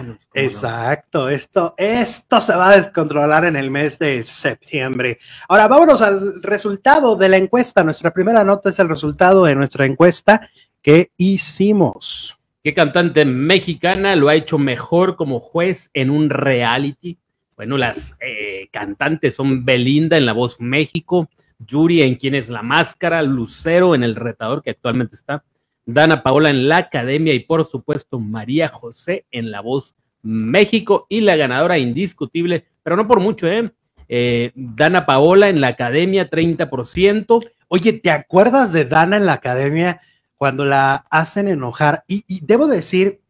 Ah, Exacto, esto, esto se va a descontrolar en el mes de septiembre. Ahora vámonos al resultado de la encuesta. Nuestra primera nota es el resultado de nuestra encuesta que hicimos. ¿Qué cantante mexicana lo ha hecho mejor como juez en un reality? Bueno, las eh, cantantes son Belinda en La Voz México, Yuri en Quién es la Máscara, Lucero en El Retador, que actualmente está, Dana Paola en la academia y por supuesto María José en La Voz México y la ganadora indiscutible, pero no por mucho, ¿eh? eh Dana Paola en la academia, 30%. Oye, ¿te acuerdas de Dana en la academia cuando la hacen enojar? Y, debo decir,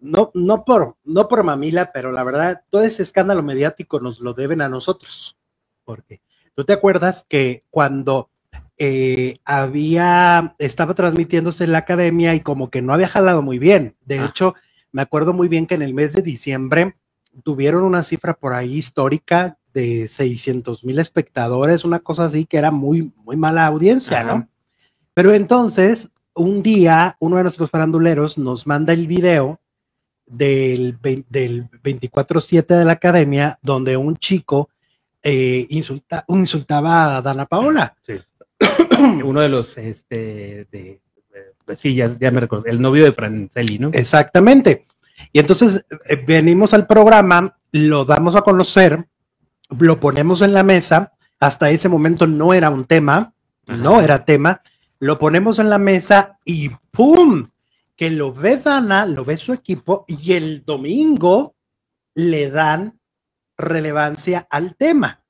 no, no, por, no por mamila, pero la verdad, todo ese escándalo mediático nos lo deben a nosotros. Porque tú te acuerdas que cuando eh, había, estaba transmitiéndose en la academia y como que no había jalado muy bien. De ah. hecho, me acuerdo muy bien que en el mes de diciembre tuvieron una cifra por ahí histórica de 600 mil espectadores, una cosa así que era muy, muy mala audiencia, ¿no? Pero entonces, un día, uno de nuestros faranduleros nos manda el video del, del 24-7 de la academia, donde un chico eh, insultaba a Dana Paola. Sí. uno de los este, de, pues sí, ya, me recuerdo, el novio de Franceli, ¿no? Exactamente. Y entonces eh, venimos al programa, lo damos a conocer, lo ponemos en la mesa, hasta ese momento no era un tema, no era tema, lo ponemos en la mesa y ¡pum! Que lo ve Dana, lo ve su equipo y el domingo le dan relevancia al tema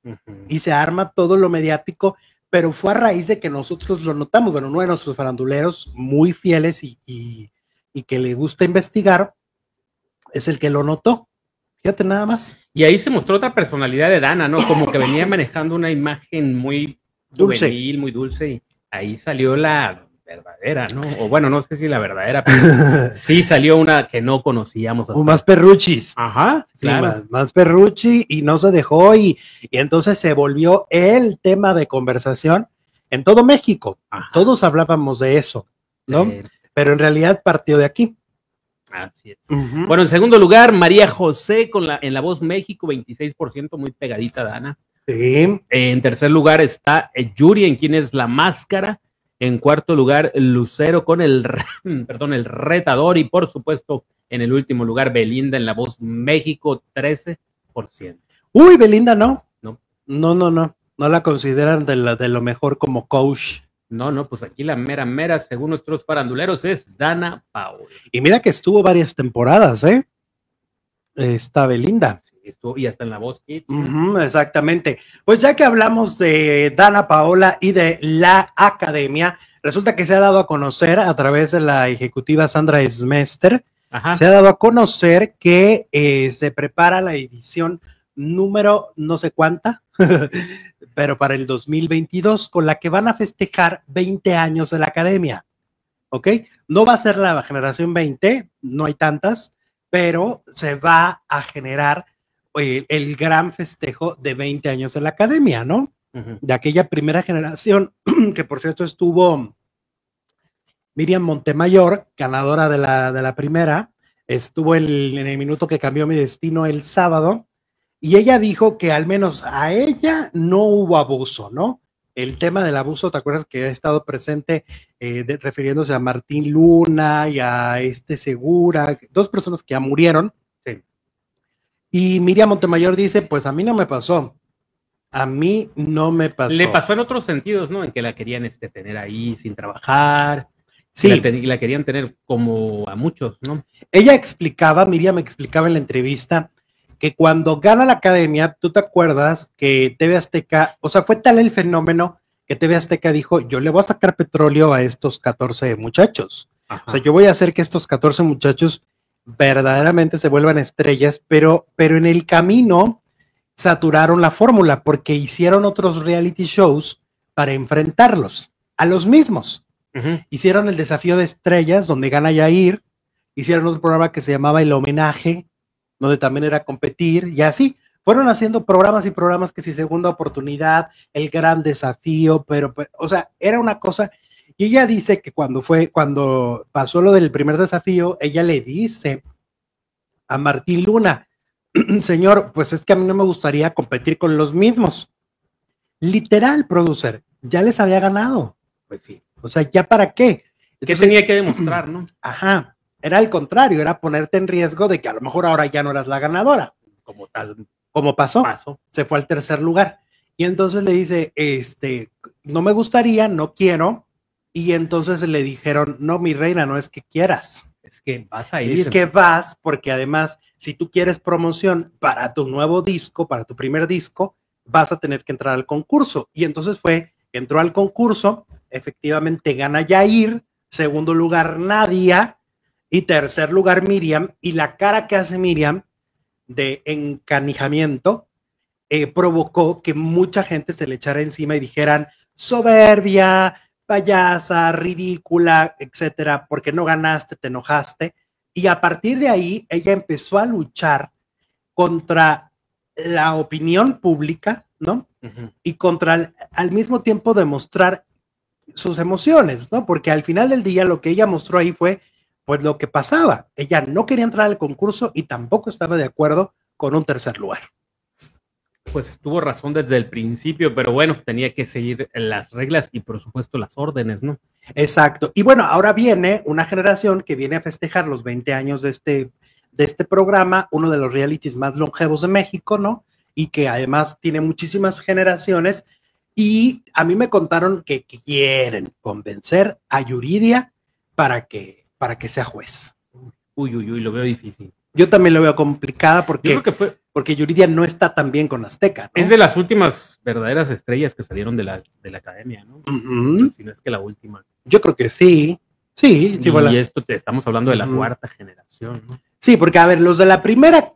y se arma todo lo mediático pero fue a raíz de que nosotros lo notamos, bueno, uno de nuestros faranduleros muy fieles y, que le gusta investigar, es el que lo notó. Fíjate nada más. Y ahí se mostró otra personalidad de Dana, ¿no? Como que venía manejando una imagen muy dulce, muy dulce, y ahí salió la verdadera, ¿no? O bueno, no sé si la verdadera, pero sí salió una que no conocíamos. más perruchis. Ajá, Más, Perruchis y no se dejó y, entonces se volvió el tema de conversación en todo México. Todos hablábamos de eso, ¿no? Pero en realidad partió de aquí. Así es. Bueno, en segundo lugar, María José con la, en la voz México, 26%, muy pegadita, Dana. Sí. En tercer lugar está eh, Yuri, en quien es la máscara, en cuarto lugar, Lucero con el, perdón, el retador y por supuesto en el último lugar, Belinda en La Voz México, 13%. Uy, Belinda no. No, no, no. No, no la consideran de, de lo mejor como coach. No, no, pues aquí la mera mera, según nuestros faranduleros, es Dana pau Y mira que estuvo varias temporadas, ¿eh? Está Belinda. y hasta en la voz, exactamente. Pues ya que hablamos de Dana Paola y de la academia, resulta que se ha dado a conocer a través de la ejecutiva Sandra Smester, se ha dado a conocer que eh, se prepara la edición número no sé cuánta, pero para el 2022, con la que van a festejar 20 años de la academia. ¿Ok? No va a ser la generación 20, no hay tantas, pero se va a generar eh, el, gran festejo de 20 años de la academia, ¿no? De aquella primera generación, que por cierto estuvo Miriam Montemayor, ganadora de la, primera, estuvo en el minuto que cambió mi destino el sábado, y ella dijo que al menos a ella no hubo abuso, ¿no? el tema del abuso, ¿te acuerdas que ha estado presente eh, refiriéndose a Martín Luna y a este Segura, dos personas que ya murieron? Sí. Y Miriam Montemayor dice, pues a mí no me pasó. A mí no me pasó. Le pasó en otros sentidos, ¿no? En que la querían este, tener ahí sin trabajar. Sí. y la querían tener como a muchos, ¿no? Ella explicaba, Miriam me explicaba en la entrevista, que cuando gana la academia, tú te acuerdas que TV Azteca, o sea, fue tal el fenómeno que TV Azteca dijo, yo le voy a sacar petróleo a estos 14 muchachos. O sea, yo voy a hacer que estos 14 muchachos verdaderamente se vuelvan estrellas, pero, pero en el camino saturaron la fórmula porque hicieron otros reality shows para enfrentarlos a los mismos. Hicieron el desafío de estrellas donde gana ir hicieron otro programa que se llamaba El Homenaje, donde también era competir y así fueron haciendo programas y programas que si segunda oportunidad, el gran desafío, pero, o sea, era una cosa. Y ella dice que cuando fue, cuando pasó lo del primer desafío, ella le dice a Martín Luna, señor, pues es que a mí no me gustaría competir con los mismos. Literal, producer, ya les había ganado. Pues sí. O sea, ¿ya para qué? ¿Qué tenía que demostrar, no? Ajá. Era el contrario, era ponerte en riesgo de que a lo mejor ahora ya no eras la ganadora. Como tal, como pasó, se fue al tercer lugar. Y entonces le dice, este, no me gustaría, no quiero. Y entonces le dijeron, no, mi reina, no es que quieras. Es que vas a ir. Es que vas, porque además, si tú quieres promoción para tu nuevo disco, para tu primer disco, vas a tener que entrar al concurso. Y entonces fue, entró al concurso, efectivamente gana Yair, segundo lugar Nadia y tercer lugar Miriam. Y la cara que hace Miriam de encanijamiento eh, provocó que mucha gente se le echara encima y dijeran soberbia, payasa, ridícula, etcétera, porque no ganaste, te enojaste. Y a partir de ahí, ella empezó a luchar contra la opinión pública, ¿no? Y contra, al mismo tiempo, demostrar sus emociones, ¿no? Porque al final del día lo que ella mostró ahí fue pues lo que pasaba, ella no quería entrar al concurso y tampoco estaba de acuerdo con un tercer lugar. Pues estuvo razón desde el principio, pero bueno, tenía que seguir las reglas y por supuesto las órdenes, ¿no? Exacto. Y bueno, ahora viene una generación que viene a festejar los 20 años de este, de este programa, uno de los realities más longevos de México, ¿no? Y que además tiene muchísimas generaciones. Y a mí me contaron que quieren convencer a Yuridia para que para que sea juez. Uy, uy, uy, lo veo difícil. Yo también lo veo complicada porque, creo que fue, porque Yuridia no está tan bien con Azteca. ¿no? Es de las últimas verdaderas estrellas que salieron de la, de la academia, ¿no? Si no es que la última. Yo creo que sí. Sí, sí. Y, esto te estamos hablando de la cuarta generación, ¿no? Sí, porque a ver, los de la primera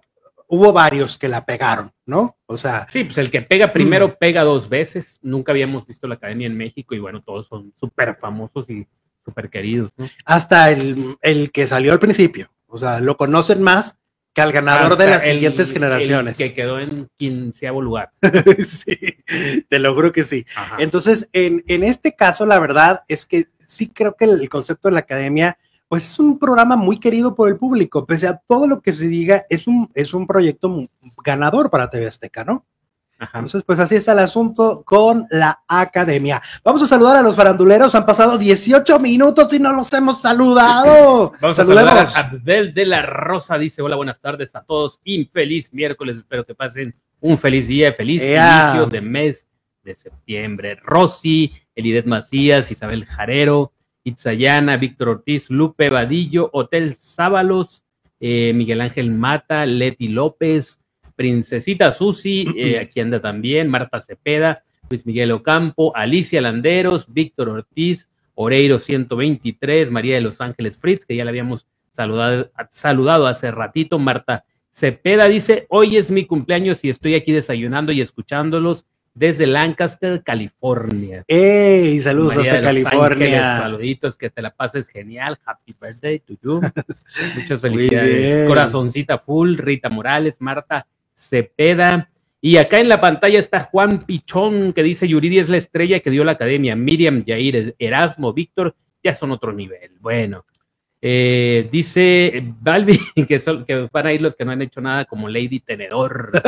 hubo varios que la pegaron, ¿no? O sea. Sí, pues el que pega primero mm. pega dos veces. Nunca habíamos visto la academia en México y bueno, todos son súper famosos y super queridos. Hasta el, el, que salió al principio, o sea, lo conocen más que al ganador de las siguientes generaciones. que quedó en quinceavo lugar. sí, te lo que sí. Entonces, en, en, este caso, la verdad es que sí creo que el concepto de la academia, pues es un programa muy querido por el público, pese a todo lo que se diga, es un, es un proyecto ganador para TV Azteca, ¿no? Entonces, pues así está el asunto con la academia. Vamos a saludar a los faranduleros. Han pasado 18 minutos y no los hemos saludado. Vamos a saludar a Abdel de la Rosa. Dice: Hola, buenas tardes a todos. Infeliz miércoles. Espero que pasen un feliz día, feliz inicio de mes de septiembre. Rosy, Elidet Macías, Isabel Jarero, Itzayana, Víctor Ortiz, Lupe Vadillo, Hotel Sábalos, eh, Miguel Ángel Mata, Leti López. Princesita Susi, eh, aquí anda también, Marta Cepeda, Luis Miguel Ocampo, Alicia Landeros, Víctor Ortiz, Oreiro 123, María de los Ángeles Fritz, que ya la habíamos saludado, hace ratito, Marta Cepeda dice, hoy es mi cumpleaños y estoy aquí desayunando y escuchándolos desde Lancaster, California. ¡Ey! Saludos hasta California. saluditos, que te la pases genial. Happy birthday to you. Muchas felicidades. Corazoncita full, Rita Morales, Marta Cepeda. Y acá en la pantalla está Juan Pichón, que dice Yuridia es la estrella que dio la academia. Miriam, Jair, Erasmo, Víctor, ya son otro nivel. Bueno, eh, dice Balbi que, son, que van a ir los que no han hecho nada como Lady Tenedor.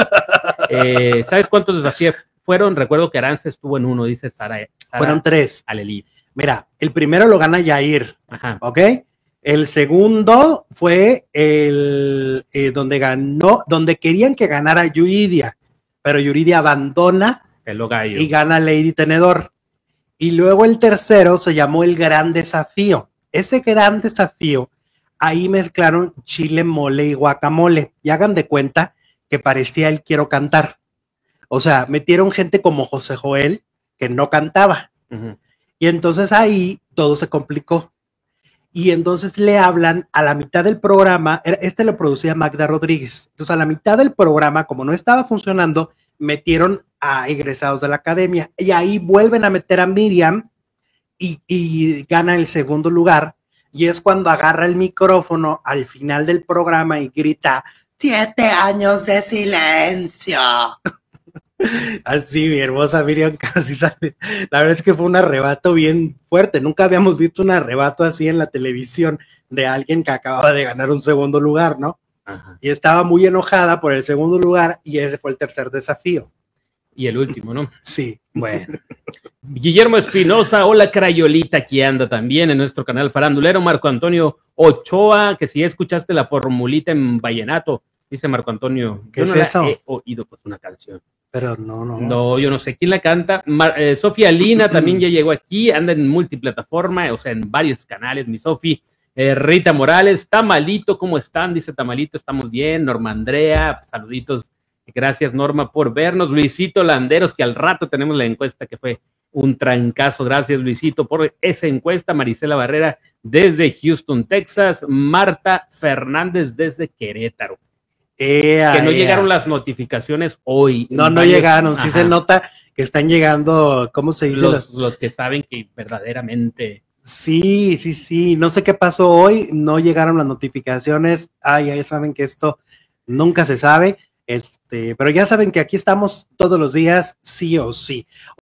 Eh, ¿Sabes cuántos desafíos fueron? Recuerdo que Arance estuvo en uno, dice Sara. fueron tres. Aleli Mira, el primero lo gana Jair. Ajá. ¿Ok? El segundo fue el eh, donde ganó, donde querían que ganara Yuridia, pero Yuridia abandona y gana Lady Tenedor. Y luego el tercero se llamó el Gran Desafío. Ese gran desafío, ahí mezclaron chile mole y guacamole. Y hagan de cuenta que parecía el quiero cantar. O sea, metieron gente como José Joel que no cantaba. Y entonces ahí todo se complicó y entonces le hablan a la mitad del programa, este lo producía Magda Rodríguez, entonces a la mitad del programa, como no estaba funcionando, metieron a egresados de la academia y ahí vuelven a meter a Miriam y, y gana el segundo lugar y es cuando agarra el micrófono al final del programa y grita, siete años de silencio. Así, ah, mi hermosa Miriam casi sale. La verdad es que fue un arrebato bien fuerte. Nunca habíamos visto un arrebato así en la televisión de alguien que acababa de ganar un segundo lugar, ¿no? Y estaba muy enojada por el segundo lugar y ese fue el tercer desafío. Y el último, ¿no? Sí. Bueno. Guillermo Espinosa, hola Crayolita, aquí anda también en nuestro canal farandulero. Marco Antonio Ochoa, que si escuchaste la formulita en Vallenato, dice Marco Antonio. que es eso? he oído, pues una canción. Pero no, no. No, yo no sé quién la canta. Eh, Sofía Lina también ya llegó aquí, anda en multiplataforma, o sea, en varios canales, mi Sofi. Eh, Rita Morales, Tamalito, ¿cómo están? Dice Tamalito, estamos bien. Norma Andrea, saluditos. Gracias, Norma, por vernos. Luisito Landeros, que al rato tenemos la encuesta que fue un trancazo. Gracias, Luisito, por esa encuesta. Marisela Barrera, desde Houston, Texas. Marta Fernández, desde Querétaro que no llegaron las notificaciones hoy. No, no llegaron, sí se nota que están llegando, ¿cómo se dice? Los, que saben que verdaderamente. Sí, sí, sí, no sé qué pasó hoy, no llegaron las notificaciones, ay, ay, saben que esto nunca se sabe, este, pero ya saben que aquí estamos todos los días, sí o sí.